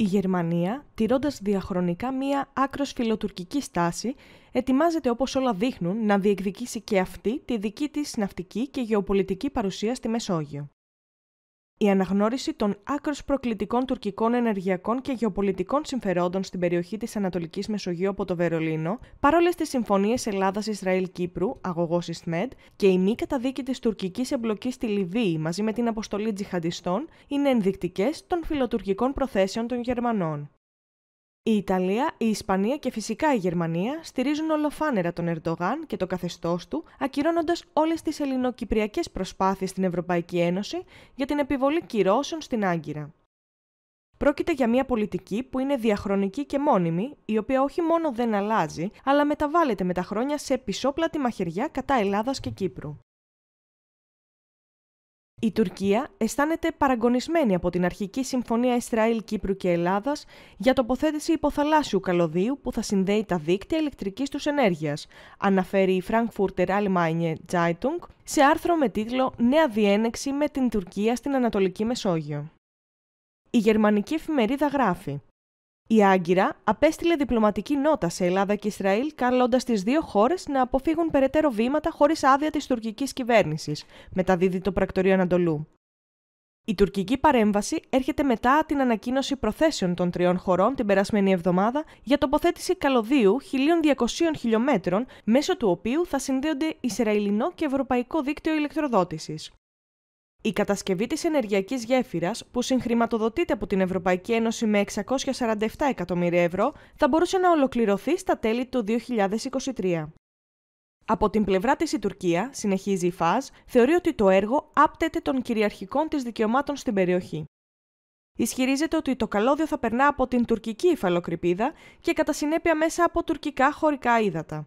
Η Γερμανία, τηρώντας διαχρονικά μία άκρος φιλοτουρκική στάση, ετοιμάζεται όπως όλα δείχνουν να διεκδικήσει και αυτή τη δική της ναυτική και γεωπολιτική παρουσία στη Μεσόγειο. Η αναγνώριση των άκρο προκλητικών τουρκικών ενεργειακών και γεωπολιτικών συμφερόντων στην περιοχή της Ανατολικής Μεσογείου από το Βερολίνο, παρόλες τις συμφωνίες Ελλάδα-Ισραήλ-Κύπρου, αγωγό Ισμέντ, και η μη καταδίκη της τουρκικής εμπλοκής στη Λιβύη μαζί με την αποστολή τζιχαντιστών, είναι ενδεικτικές των φιλοτουρκικών προθέσεων των Γερμανών. Η Ιταλία, η Ισπανία και φυσικά η Γερμανία στηρίζουν ολοφάνερα τον Ερντογάν και το καθεστώς του, ακυρώνοντας όλες τις ελληνοκυπριακές προσπάθειες στην Ευρωπαϊκή Ένωση για την επιβολή κυρώσεων στην Άγκυρα. Πρόκειται για μια πολιτική που είναι διαχρονική και μόνιμη, η οποία όχι μόνο δεν αλλάζει, αλλά μεταβάλλεται με τα χρόνια σε πισόπλατη μαχαιριά κατά Ελλάδας και Κύπρου. Η Τουρκία αισθάνεται παραγωνισμένη από την αρχική συμφωνία Ισραήλ, Κύπρου και Ελλάδας για τοποθέτηση υποθαλάσσιου καλωδίου που θα συνδέει τα δίκτυα ηλεκτρικής τους ενέργειας, αναφέρει η Frankfurter Allgemeine Zeitung σε άρθρο με τίτλο Νέα διένεξη με την Τουρκία στην Ανατολική Μεσόγειο. Η γερμανική εφημερίδα γράφει η Άγκυρα απέστειλε διπλωματική νότα σε Ελλάδα και Ισραήλ, καλώντας τις δύο χώρες να αποφύγουν περαιτέρω βήματα χωρίς άδεια της τουρκικής κυβέρνησης, μεταδίδει το πρακτορείο Ανατολού. Η τουρκική παρέμβαση έρχεται μετά την ανακοίνωση προθέσεων των τριών χωρών την περασμένη εβδομάδα για τοποθέτηση καλωδίου 1.200 χιλιόμετρων, μέσω του οποίου θα συνδέονται Ισραηλινό και Ευρωπαϊκό Δίκτυο Ηλεκτροδότησης. Η κατασκευή της ενεργειακής γέφυρας, που συγχρηματοδοτείται από την Ευρωπαϊκή Ένωση με 647 εκατομμύρια ευρώ, θα μπορούσε να ολοκληρωθεί στα τέλη του 2023. Από την πλευρά της η Τουρκία, συνεχίζει η ΦΑΣ, θεωρεί ότι το έργο άπτεται των κυριαρχικών της δικαιωμάτων στην περιοχή. Ισχυρίζεται ότι το καλώδιο θα περνά από την τουρκική υφαλοκρηπίδα και κατά συνέπεια μέσα από τουρκικά χωρικά ύδατα.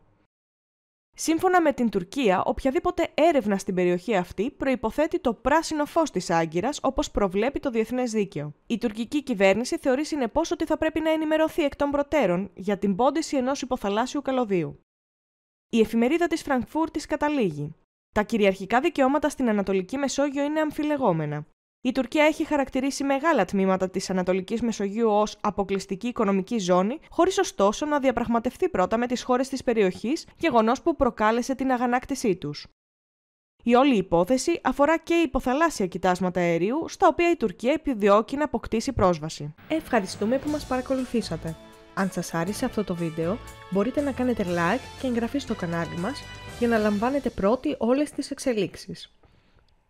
Σύμφωνα με την Τουρκία, οποιαδήποτε έρευνα στην περιοχή αυτή προϋποθέτει το πράσινο φως της Άγκυρας, όπως προβλέπει το Διεθνές δίκαιο. Η τουρκική κυβέρνηση θεωρεί συνεπώς ότι θα πρέπει να ενημερωθεί εκ των προτέρων για την πόντιση ενός υποθαλάσσιου καλωδίου. Η εφημερίδα της Φραγκφούρτης καταλήγει. Τα κυριαρχικά δικαιώματα στην Ανατολική Μεσόγειο είναι αμφιλεγόμενα. Η Τουρκία έχει χαρακτηρίσει μεγάλα τμήματα της Ανατολικής Μεσογείου ως αποκλειστική οικονομική ζώνη, χωρίς ωστόσο να διαπραγματευτεί πρώτα με τις χώρες της περιοχής, γεγονός που προκάλεσε την αγανάκτησή τους. Η όλη υπόθεση αφορά και υποθαλάσσια κοιτάσματα αερίου, στα οποία η Τουρκία επιδιώκει να αποκτήσει πρόσβαση. Ευχαριστούμε που μας παρακολουθήσατε. Αν σας άρεσε αυτό το βίντεο, μπορείτε να κάνετε like και εγγραφή στο κανάλι μας για να λαμβάνετε πρώτοι όλες τις εξελίξεις.